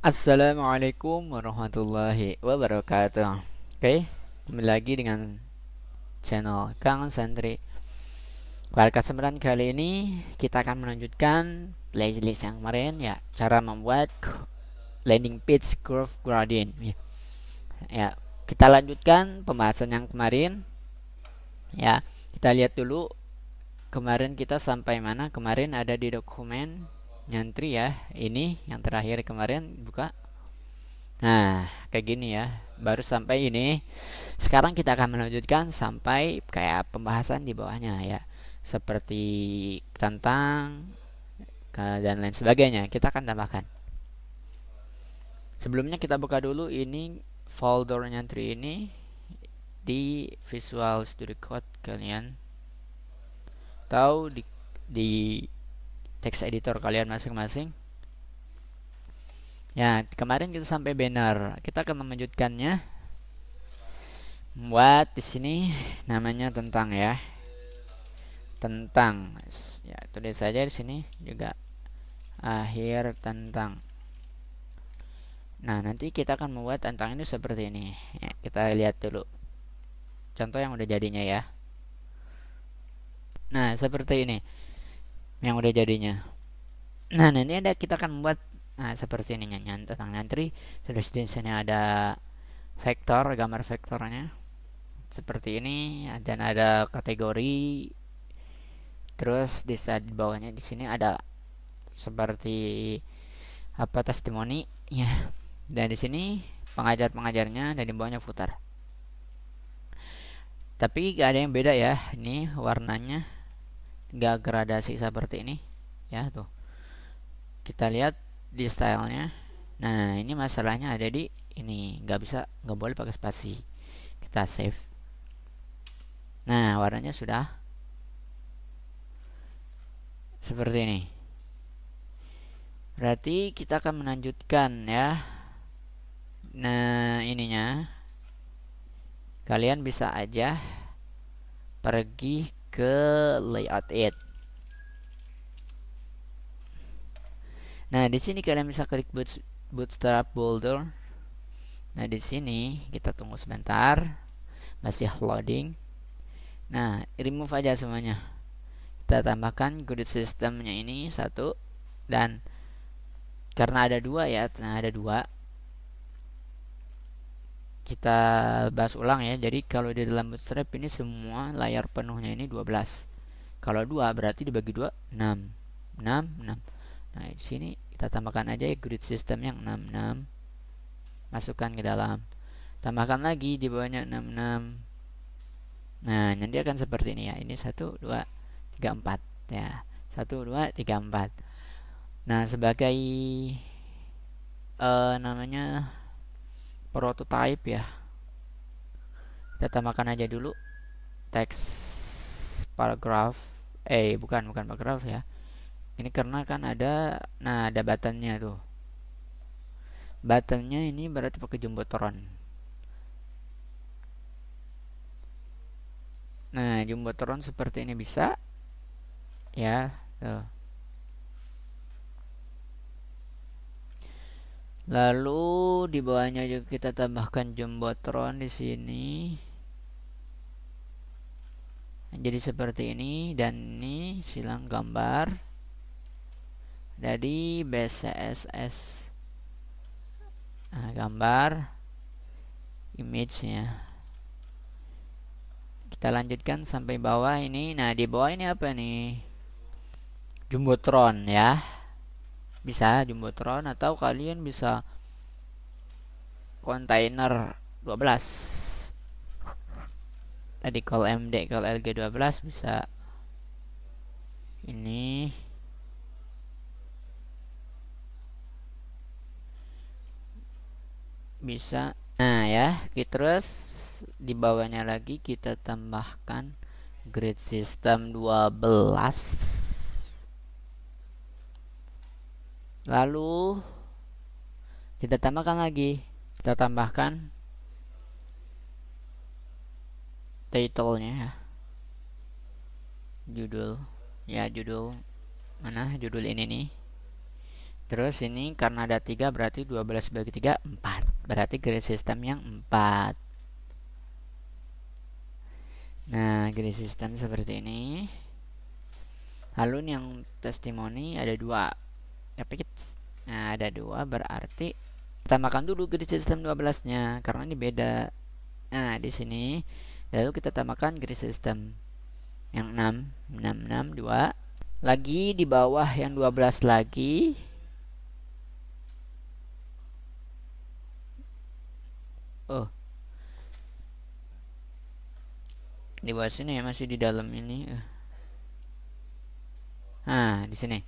Assalamualaikum warahmatullahi wabarakatuh Oke, okay, kembali lagi dengan channel Kang Santri Pada kesempatan kali ini kita akan melanjutkan playlist yang kemarin ya Cara membuat landing page curve gradient ya. ya, kita lanjutkan pembahasan yang kemarin Ya, kita lihat dulu Kemarin kita sampai mana, kemarin ada di dokumen nyantri ya ini yang terakhir kemarin buka nah kayak gini ya baru sampai ini sekarang kita akan melanjutkan sampai kayak pembahasan di bawahnya ya seperti tentang dan lain sebagainya kita akan tambahkan sebelumnya kita buka dulu ini folder nyantri ini di Visual Studio Code kalian tahu di di teks editor kalian masing-masing ya kemarin kita sampai banner kita akan melanjutkannya buat di sini namanya tentang ya tentang ya tulis saja di sini juga akhir tentang nah nanti kita akan membuat tentang ini seperti ini ya, kita lihat dulu contoh yang udah jadinya ya nah seperti ini yang udah jadinya nah nah nanti ada kita akan membuat nah, seperti ini nyanyian tentang nyantri terus di sini ada vektor gambar vektornya seperti ini dan ada kategori terus di saat bawahnya di sini ada seperti apa testimoni ya dan di sini pengajar pengajarnya dan di bawahnya putar tapi gak ada yang beda ya ini warnanya gak gradasi seperti ini ya tuh kita lihat di stylenya nah ini masalahnya ada di ini nggak bisa nggak boleh pakai spasi kita save nah warnanya sudah seperti ini berarti kita akan melanjutkan ya nah ininya kalian bisa aja pergi ke layout it. Nah, di sini kalian bisa klik bootstrap boulder. Nah, di sini kita tunggu sebentar. Masih loading. Nah, remove aja semuanya. Kita tambahkan grid sistemnya ini satu dan karena ada dua ya, nah ada dua kita bahas ulang ya. Jadi kalau di dalam bootstrap ini semua layar penuhnya ini 12. Kalau 2 berarti dibagi 2 6. 6 6. Nah, di sini kita tambahkan aja ya grid system yang 6 6. Masukkan ke dalam. Tambahkan lagi di bawahnya 6 6. Nah, nanti akan seperti ini ya. Ini 1 2 3 4 ya. 1 2 3 4. Nah, sebagai uh, namanya prototype ya kita tambahkan aja dulu teks paragraph eh bukan bukan paragraph ya ini karena kan ada nah ada buttonnya tuh buttonnya ini berarti pakai jumbotron nah jumbotron seperti ini bisa ya tuh Lalu di bawahnya juga kita tambahkan jumbotron di sini. Jadi seperti ini dan ini silang gambar dari BCSS nah, eh, gambar image-nya. Kita lanjutkan sampai bawah ini. Nah, di bawah ini apa nih? Jumbotron ya bisa jumbotron atau kalian bisa kontainer 12 tadi call md call lg 12 bisa ini bisa nah ya kita terus di bawahnya lagi kita tambahkan grid system 12 Lalu kita tambahkan lagi. Kita tambahkan title-nya ya. Judul. Ya, judul mana? Judul ini nih. Terus ini karena ada 3 berarti 12 bagi 3 4. Berarti grid system yang 4. Nah, grid system seperti ini. Lalu yang testimoni ada dua tapi nah, ada dua berarti kita tambahkan dulu grid sistem 12 nya karena ini beda nah di sini lalu kita tambahkan grid sistem yang 6 6 6 2 lagi di bawah yang 12 lagi oh di bawah sini ya masih di dalam ini eh. nah di sini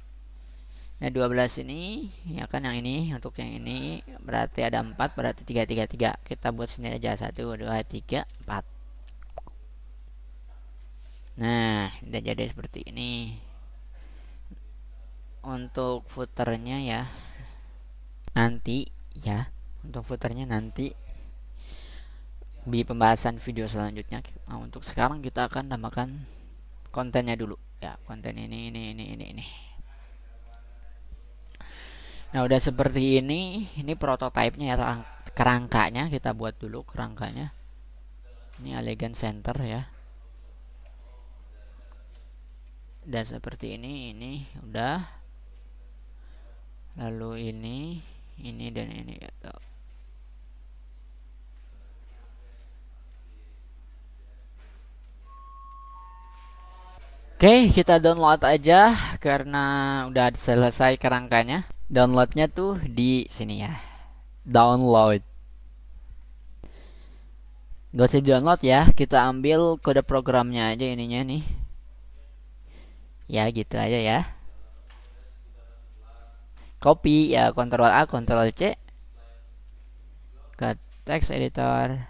Nah, 12 ini ya kan yang ini untuk yang ini berarti ada 4 berarti 3 3 3. Kita buat sini aja 1 2 3 4. Nah, udah jadi seperti ini. Untuk footernya ya nanti ya, untuk footernya nanti di pembahasan video selanjutnya. Nah, untuk sekarang kita akan tambahkan kontennya dulu ya, konten ini ini ini ini ini. Nah udah seperti ini, ini prototipenya ya kerangkanya kita buat dulu kerangkanya. Ini elegan Center ya. Udah seperti ini, ini udah. Lalu ini, ini dan ini. Ya, Oke, kita download aja karena udah selesai kerangkanya downloadnya tuh di sini ya download gak usah di download ya kita ambil kode programnya aja ininya nih ya gitu aja ya copy ya Ctrl A Ctrl C ke text editor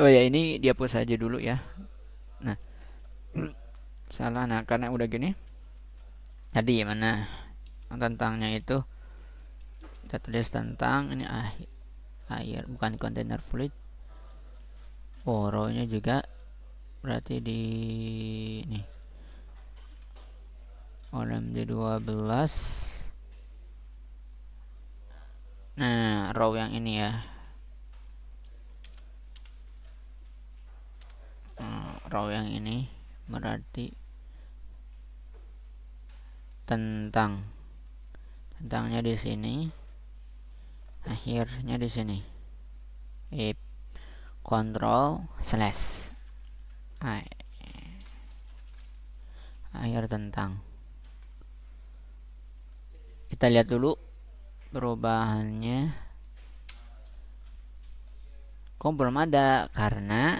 oh ya ini dia dihapus aja dulu ya nah salah nah karena udah gini tadi mana tentangnya itu kita tulis tentang ini air air bukan kontainer fluid poronya juga berarti di ini dua 12 nah row yang ini ya oh, row yang ini berarti tentang tentangnya di sini akhirnya di sini if kontrol, slash I, e. akhir tentang kita lihat dulu perubahannya kok belum ada karena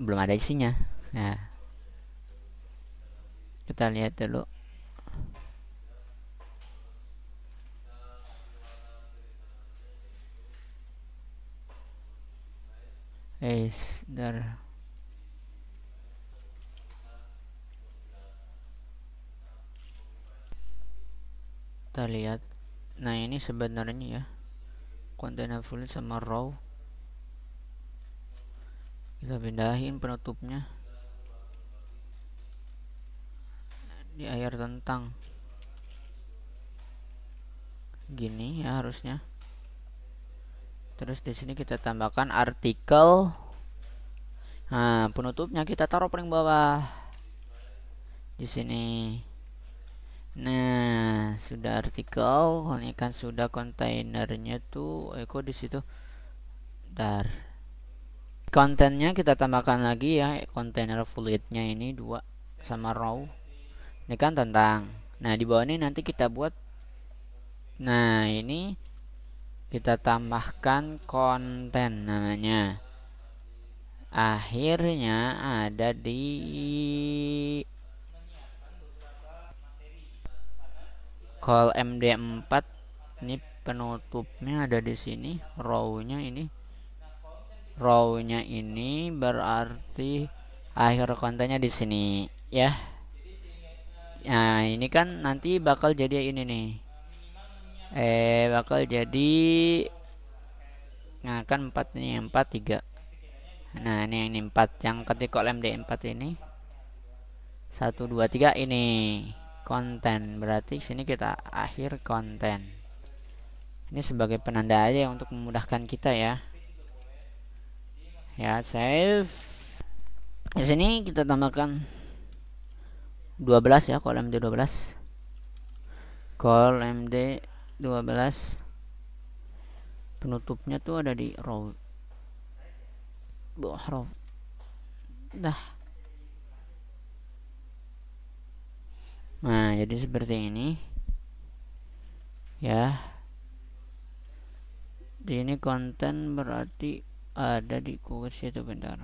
belum ada isinya ya kita lihat dulu es darah. kita lihat nah ini sebenarnya ya kontainer full sama raw kita pindahin penutupnya di air tentang gini ya harusnya terus di sini kita tambahkan artikel nah penutupnya kita taruh paling bawah di sini nah sudah artikel ini kan sudah kontainernya tuh eh kok di situ dar kontennya kita tambahkan lagi ya kontainer fluidnya ini dua sama row ini kan tentang nah di bawah ini nanti kita buat nah ini kita tambahkan konten namanya akhirnya ada di call md4 ini penutupnya ada di sini rownya ini rownya ini berarti akhir kontennya di sini ya nah ini kan nanti bakal jadi ini nih eh bakal jadi nah kan 4 ini 4 3 nah ini yang ini 4 yang ketik kolom D4 ini 1 2 3 ini konten berarti sini kita akhir konten ini sebagai penanda aja ya untuk memudahkan kita ya ya save di sini kita tambahkan 12 ya kolom D12 kolom D 12 penutupnya tuh ada di row row dah nah jadi seperti ini ya di ini konten berarti ada di kursi itu bentar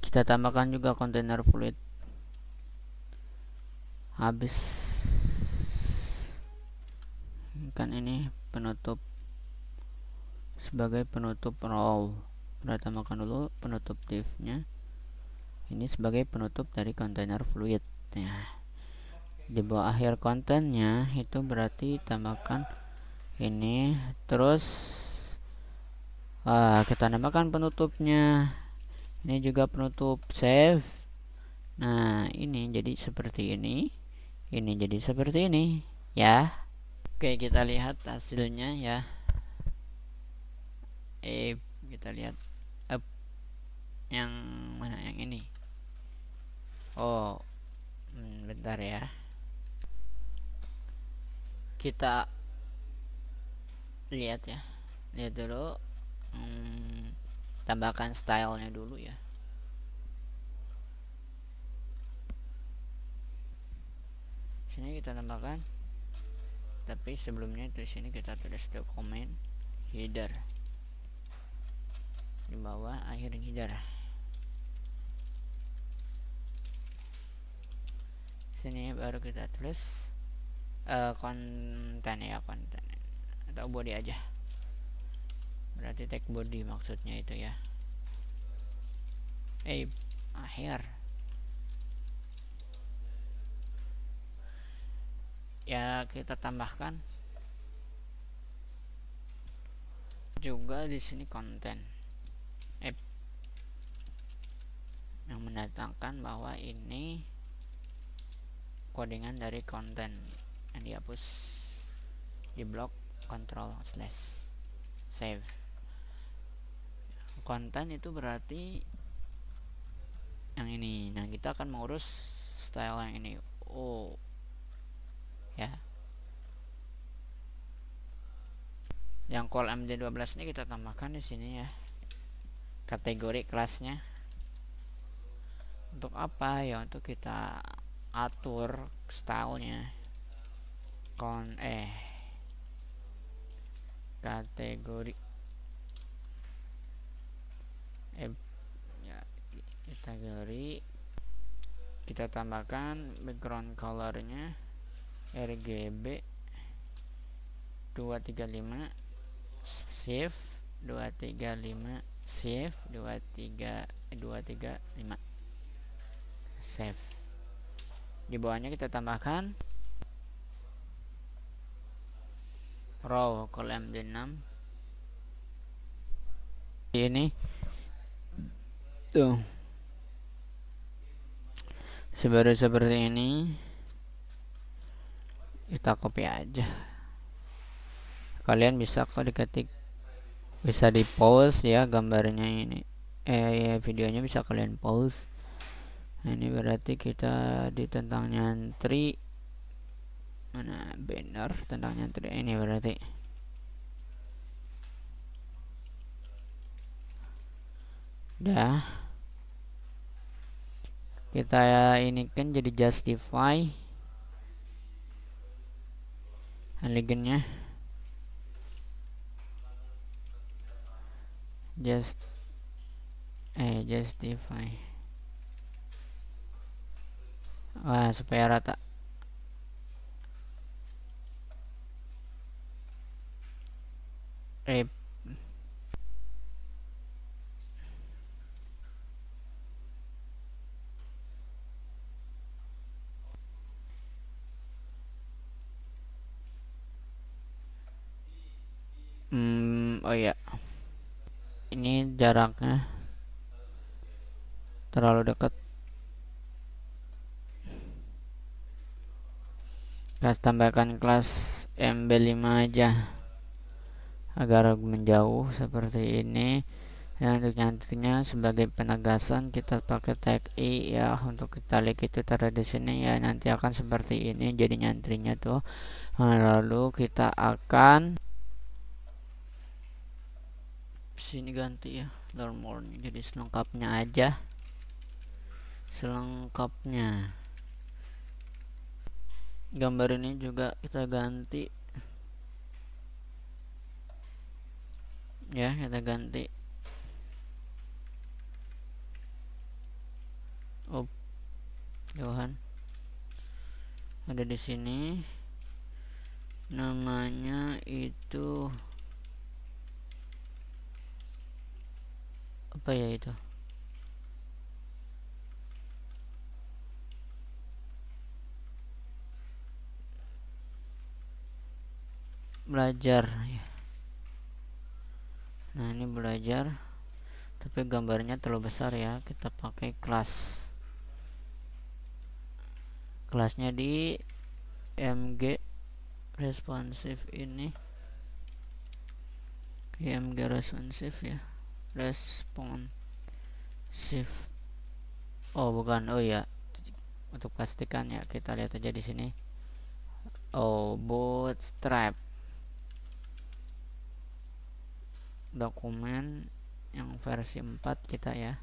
kita tambahkan juga kontainer fluid habis kan ini penutup sebagai penutup row kita tambahkan dulu penutup divnya ini sebagai penutup dari kontainer fluid ya di bawah akhir kontennya itu berarti tambahkan ini terus uh, kita tambahkan penutupnya ini juga penutup save nah ini jadi seperti ini ini jadi seperti ini ya Oke, kita lihat hasilnya ya. Eh, kita lihat up yang mana yang ini. Oh, hmm, bentar ya. Kita lihat ya. Lihat dulu. Hmm, tambahkan stylenya dulu ya. Sini kita tambahkan tapi sebelumnya di sini kita tulis dokumen header di bawah akhir header sini baru kita tulis uh, konten ya konten atau body aja berarti tag body maksudnya itu ya eh akhir ya kita tambahkan juga di sini konten app eh, yang mendatangkan bahwa ini codingan dari konten yang dihapus di blok control slash save konten itu berarti yang ini nah kita akan mengurus style yang ini oh ya yang call MD12 ini kita tambahkan di sini ya kategori kelasnya untuk apa ya untuk kita atur stylenya kon eh kategori eh, ya, kategori kita tambahkan background colornya RGB 235 shift 235 shift 23 235 save di bawahnya kita tambahkan row kolom D6 ini tuh sebaru seperti ini kita copy aja kalian bisa kok diketik bisa di pause ya gambarnya ini eh ya, videonya bisa kalian pause nah, ini berarti kita di tentang nyantri mana banner tentang nyantri ini berarti dah kita ini kan jadi justify elegannya just eh justify wah supaya rata eh hmm, oh iya ini jaraknya terlalu dekat kelas tambahkan kelas MB5 aja agar menjauh seperti ini Yang untuk nantinya sebagai penegasan kita pakai tag i ya untuk kita lihat itu taruh di sini ya nanti akan seperti ini jadi nyantrinya tuh lalu kita akan sini ganti ya learn more jadi selengkapnya aja selengkapnya gambar ini juga kita ganti ya kita ganti oh Johan ada di sini namanya itu apa ya itu belajar ya. nah ini belajar tapi gambarnya terlalu besar ya kita pakai kelas kelasnya di mg responsif ini mg responsif ya responsif oh bukan oh ya untuk pastikan ya kita lihat aja di sini oh bootstrap dokumen yang versi 4 kita ya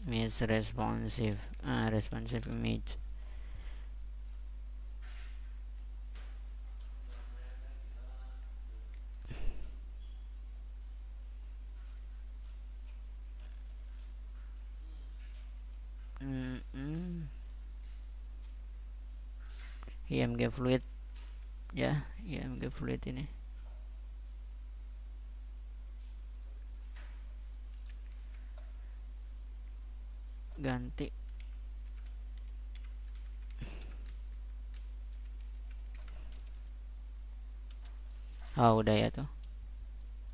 Miss responsive ah, responsive image IMG fluid ya IMG fluid ini ganti oh udah ya tuh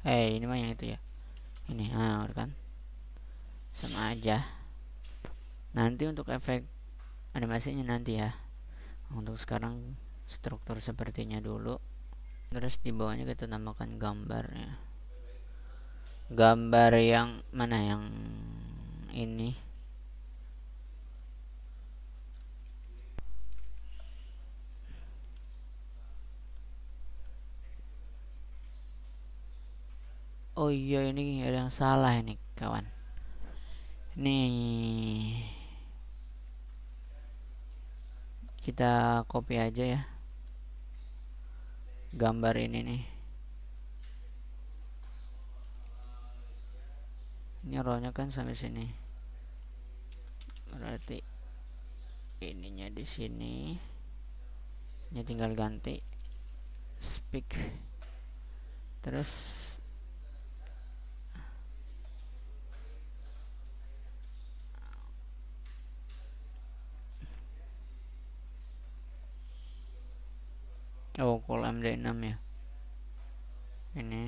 eh hey, ini mah yang itu ya ini ah kan sama aja nanti untuk efek animasinya nanti ya untuk sekarang struktur sepertinya dulu terus di bawahnya kita tambahkan gambarnya gambar yang mana yang ini Oh iya ini ada yang salah ini kawan. Nih. kita copy aja ya gambar ini nih ini rollnya kan sampai sini berarti ininya di sini ini tinggal ganti speak terus oh kolam D6 ya ini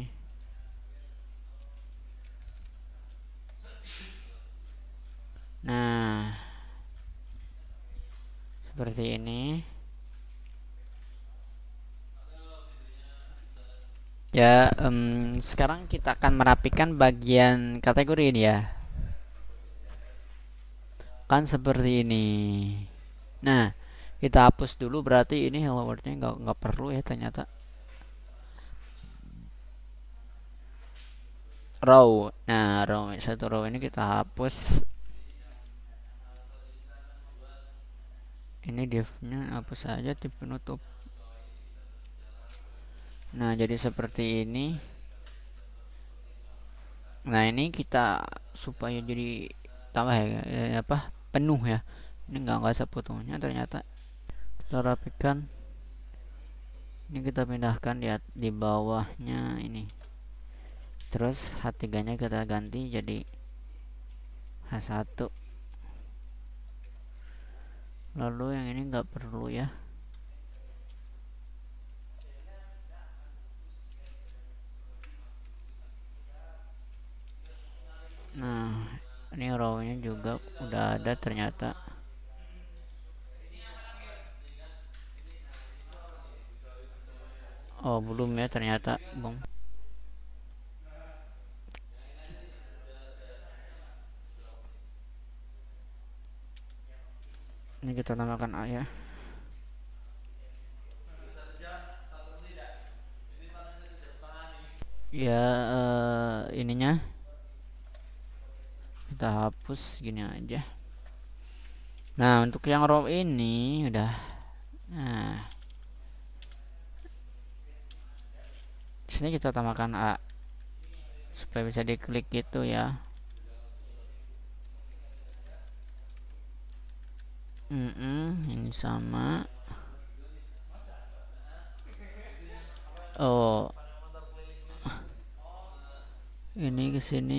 nah seperti ini ya um, sekarang kita akan merapikan bagian kategori ini ya kan seperti ini nah kita hapus dulu berarti ini hello worldnya nggak nggak perlu ya ternyata row nah row satu row ini kita hapus ini divnya hapus aja di penutup nah jadi seperti ini nah ini kita supaya jadi tambah ya, ya, ya apa penuh ya ini nggak nggak sepotongnya ternyata kita rapikan ini kita pindahkan di, di bawahnya ini terus H3 nya kita ganti jadi H1 lalu yang ini nggak perlu ya nah ini row juga udah ada ternyata Oh, belum ya ternyata, bang. Ini kita namakan A ya. Ya, uh, ininya kita hapus gini aja. Nah, untuk yang row ini udah. Nah, sini kita tambahkan A supaya bisa diklik gitu ya mm -mm, ini sama oh ini ke sini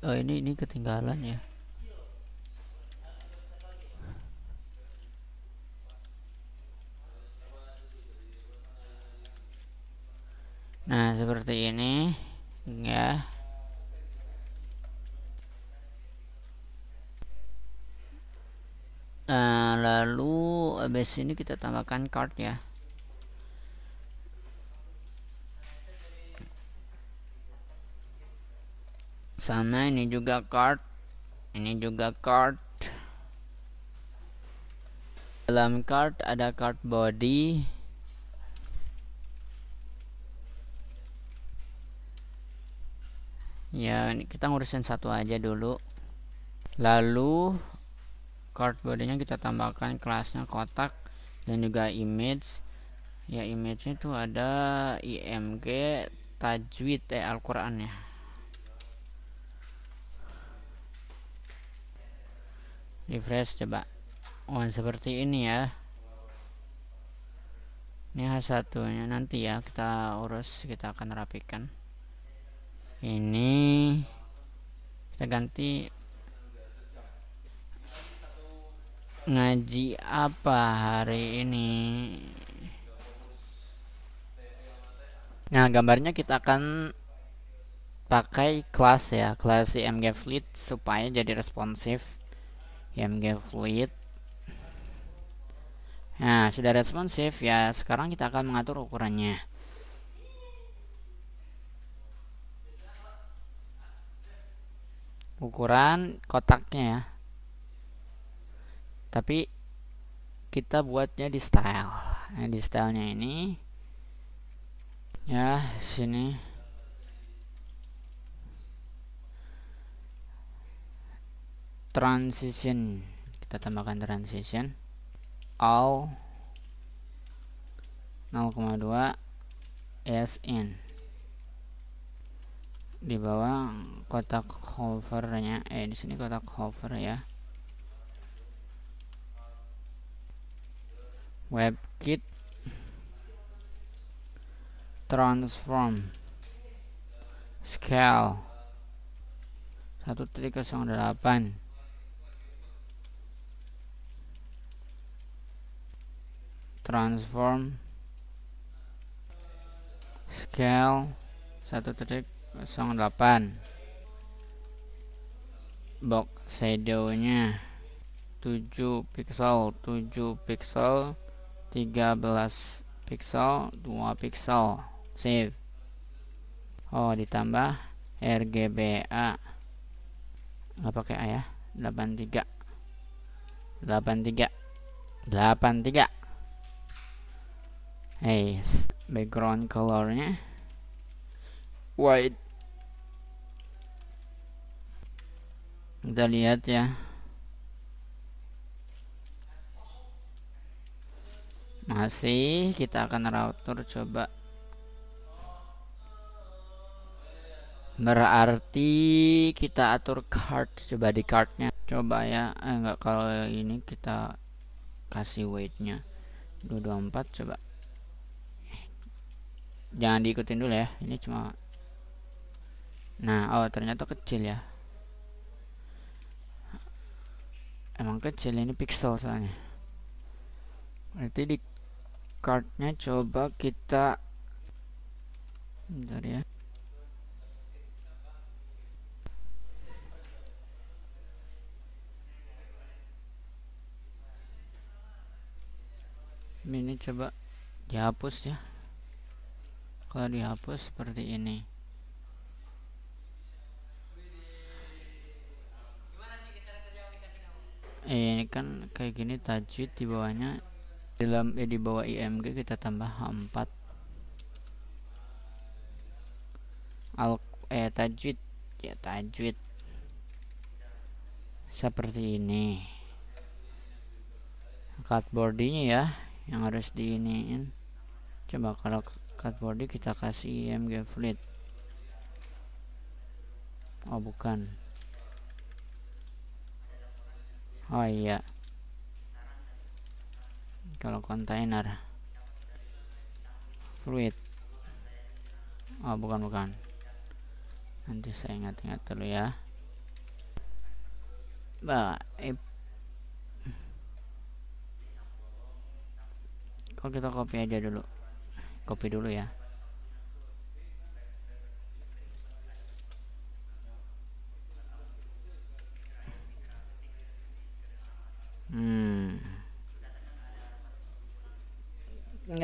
oh ini ini ketinggalan ya nah seperti ini ya nah, lalu habis ini kita tambahkan card ya sama ini juga card ini juga card dalam card ada card body ya ini kita ngurusin satu aja dulu lalu card bodinya kita tambahkan kelasnya kotak dan juga image ya image itu ada img tajwid eh alquran ya refresh coba oh seperti ini ya ini H1 nya nanti ya kita urus kita akan rapikan ini kita ganti ngaji apa hari ini nah gambarnya kita akan pakai kelas ya kelas img fleet supaya jadi responsif img fleet nah sudah responsif ya sekarang kita akan mengatur ukurannya ukuran kotaknya ya tapi kita buatnya di style nah, di stylenya ini ya sini transition kita tambahkan transition all 0,2 sn in di bawah kotak hovernya eh di sini kotak hover ya webkit transform scale delapan transform scale satu titik 08 box shadownya 7 pixel 7 pixel 13 pixel 2 pixel save Oh ditambah RGBA nggak pakai A ya 83 83 83 Hey, background colornya wide kita lihat ya masih kita akan router coba berarti kita atur card coba di cardnya coba ya eh, enggak kalau ini kita kasih weightnya 224 coba jangan diikutin dulu ya ini cuma nah oh ternyata kecil ya emang kecil ini pixel soalnya berarti di cardnya coba kita bentar ya ini coba dihapus ya kalau dihapus seperti ini eh, ini kan kayak gini tajwid di bawahnya dalam eh, di bawah IMG kita tambah H4 al eh tajwid ya tajwid seperti ini cardboardnya ya yang harus diiniin coba kalau cardboard kita kasih IMG fleet oh bukan oh iya kalau kontainer fluid oh bukan bukan nanti saya ingat-ingat dulu ya baik kalau kita copy aja dulu copy dulu ya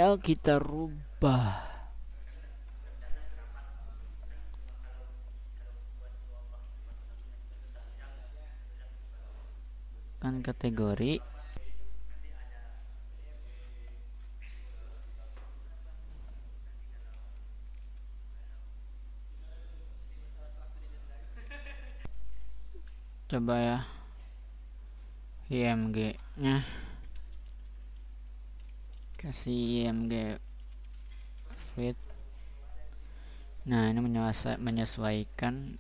tinggal kita rubah kan kategori coba ya IMG nya kasih img fit nah ini menyesuaikan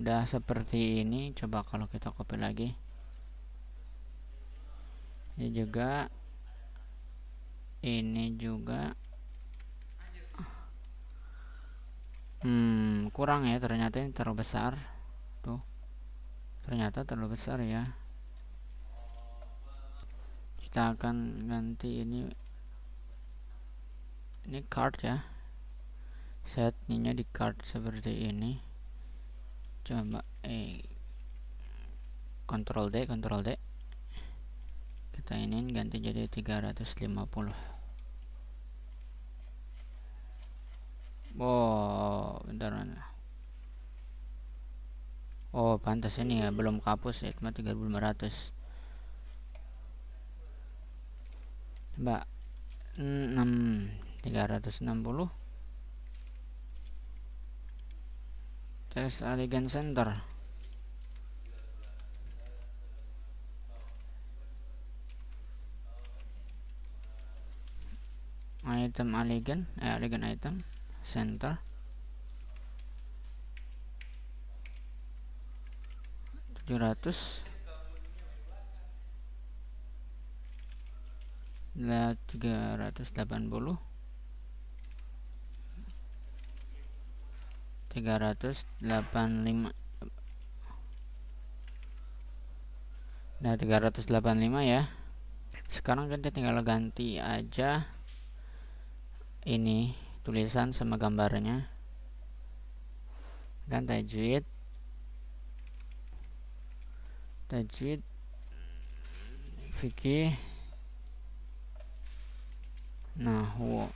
udah seperti ini coba kalau kita copy lagi ini juga ini juga hmm kurang ya ternyata ini terlalu besar tuh ternyata terlalu besar ya kita akan ganti ini ini card ya setnya di card seperti ini coba eh control D control D kita ini ganti jadi 350 wow beneran oh pantas ini ya belum kapus ya cuma 3500 coba 6 360 tes aligan center item aligan eh aligan item center tujuh ratus adalah 380 385 nah 385 ya sekarang kita tinggal ganti aja ini tulisan sama gambarnya ganti tajwid tajwid fikih nah wo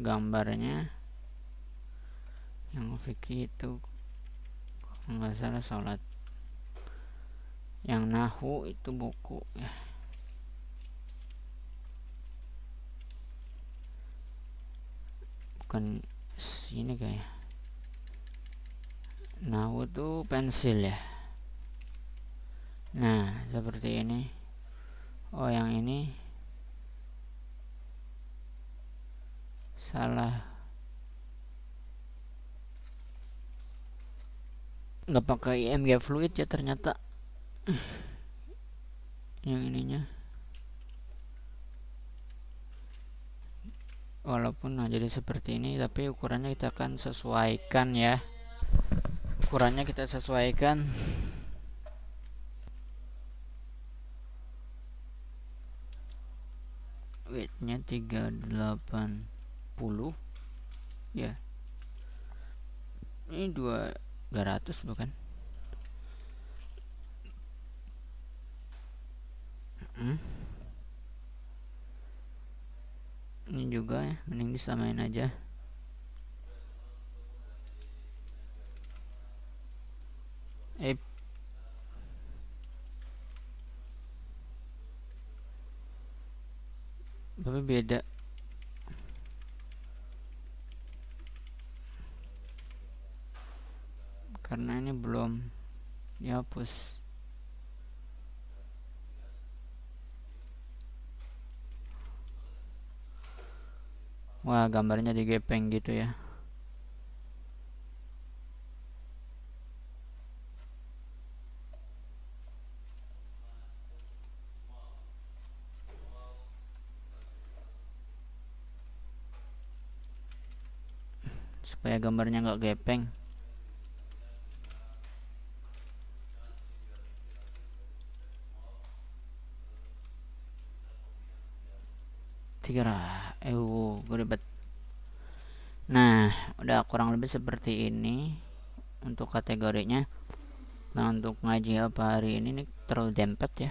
gambarnya yang fikih itu nggak salah sholat yang nahu itu buku ya bukan sini kayak nahu tuh pensil ya nah seperti ini oh yang ini salah nggak pakai IMG fluid ya ternyata yang ininya walaupun nah jadi seperti ini tapi ukurannya kita akan sesuaikan ya ukurannya kita sesuaikan weightnya 38 10 ya ini 2 200 bukan hmm. ini juga ya mending disamain aja eh tapi beda dihapus wah gambarnya digepeng gitu ya supaya gambarnya nggak gepeng tiga eh gue ribet, nah udah kurang lebih seperti ini untuk kategorinya nah untuk ngaji apa hari ini nih terlalu dempet ya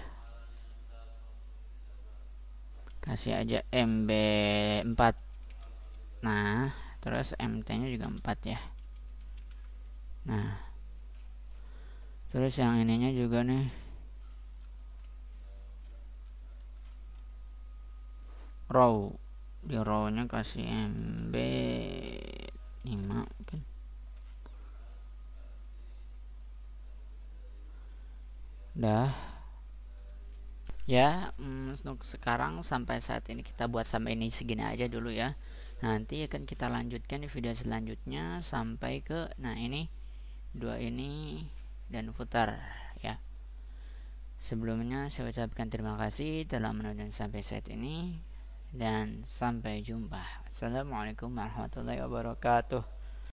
kasih aja MB 4 nah terus MT nya juga 4 ya nah terus yang ininya juga nih row di row nya kasih mb 5 kan dah ya mm, untuk sekarang sampai saat ini kita buat sampai ini segini aja dulu ya nanti akan kita lanjutkan di video selanjutnya sampai ke nah ini dua ini dan putar ya sebelumnya saya ucapkan terima kasih telah menonton sampai saat ini dan sampai jumpa. Assalamualaikum warahmatullahi wabarakatuh.